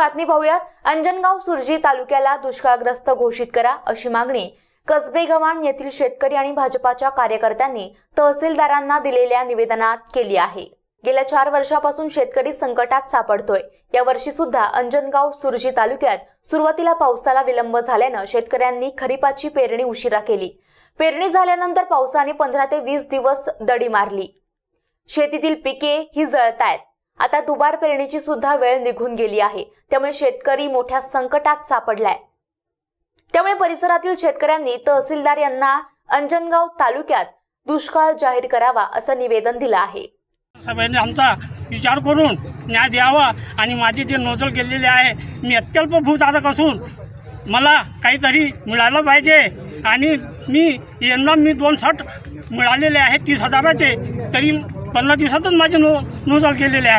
बातमी पाहूयात अंजनगाव सुरजी तालुक्याला दुष्काळग्रस्त घोषित करा अशी मागणी कसबे गव्हाण येथील शेतकरी आणि भाजपाच्या कार्यकर्त्यांनी तहसीलदारांना दिलेल्या निवेदनात केली आहे गेल्या चार वर्षापासून शेतकरी संकटात सापडतोय या वर्षी सुद्धा अंजनगाव सुरजी तालुक्यात सुरुवातीला पावसाला विलंब झाल्यानं शेतकऱ्यांनी खरीपाची पेरणी उशिरा केली पेरणी झाल्यानंतर पावसाने पंधरा ते वीस दिवस दडी मारली शेतीतील पिके ही जळतायत आता दुबार पेरणीची सुद्धा वेळ निघून गेली आहे त्यामुळे शेतकरी मोठ्या संकटात सापडलाय त्यामुळे परिसरातील शेतकऱ्यांनी तहसीलदार यांना अंजनगाव तालुक्यात दुष्काळ जाहीर करावा असं निवेदन दिलं आहे सगळ्यांनी आमचा विचार करून न्याय द्यावा आणि माझी जे नोजल गेलेले आहे मी अत्यल्प भूधारक असून मला काहीतरी मिळालं पाहिजे आणि मी यंदा मी दोन साठ मिळालेले आहे तीस हजाराचे तरी पंधरा दिवसातच माझे नो नोजल केलेले आहे